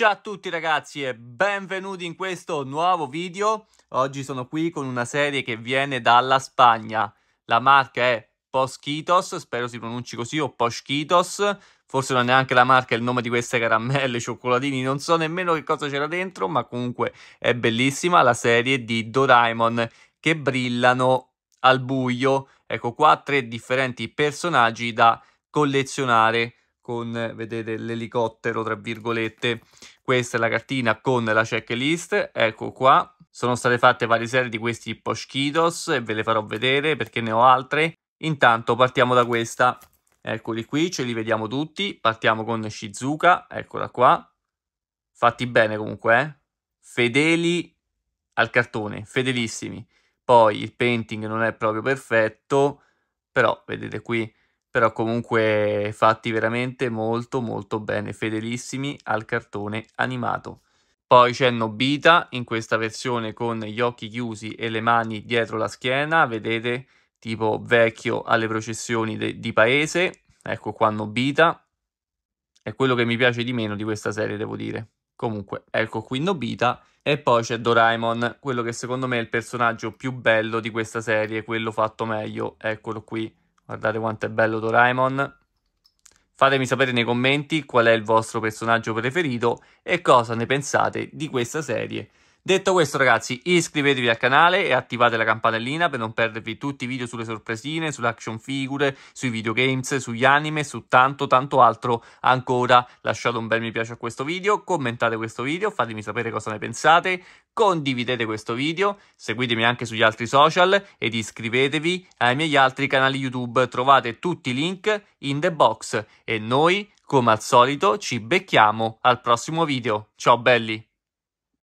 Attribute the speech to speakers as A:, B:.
A: Ciao a tutti ragazzi e benvenuti in questo nuovo video. Oggi sono qui con una serie che viene dalla Spagna. La marca è Poschitos, spero si pronunci così, o Poschitos. Forse non è neanche la marca, il nome di queste caramelle, cioccolatini, non so nemmeno che cosa c'era dentro, ma comunque è bellissima la serie di Doraemon che brillano al buio. Ecco qua tre differenti personaggi da collezionare con, vedete, l'elicottero, tra virgolette. Questa è la cartina con la checklist, ecco qua. Sono state fatte varie serie di questi poschitos e ve le farò vedere perché ne ho altre. Intanto partiamo da questa. Eccoli qui, ce li vediamo tutti. Partiamo con Shizuka, eccola qua. Fatti bene comunque, eh. Fedeli al cartone, fedelissimi. Poi il painting non è proprio perfetto, però vedete qui però comunque fatti veramente molto molto bene, fedelissimi al cartone animato. Poi c'è Nobita in questa versione con gli occhi chiusi e le mani dietro la schiena, vedete tipo vecchio alle processioni di paese, ecco qua Nobita, è quello che mi piace di meno di questa serie devo dire. Comunque, ecco qui Nobita e poi c'è Doraemon, quello che secondo me è il personaggio più bello di questa serie, quello fatto meglio, eccolo qui Guardate quanto è bello Doraemon. Fatemi sapere nei commenti qual è il vostro personaggio preferito e cosa ne pensate di questa serie. Detto questo ragazzi, iscrivetevi al canale e attivate la campanellina per non perdervi tutti i video sulle sorpresine, sulle action figure, sui videogames, sugli anime, su tanto tanto altro ancora. Lasciate un bel mi piace a questo video, commentate questo video, fatemi sapere cosa ne pensate, condividete questo video, seguitemi anche sugli altri social ed iscrivetevi ai miei altri canali YouTube. Trovate tutti i link in the box e noi, come al solito, ci becchiamo al prossimo video. Ciao belli!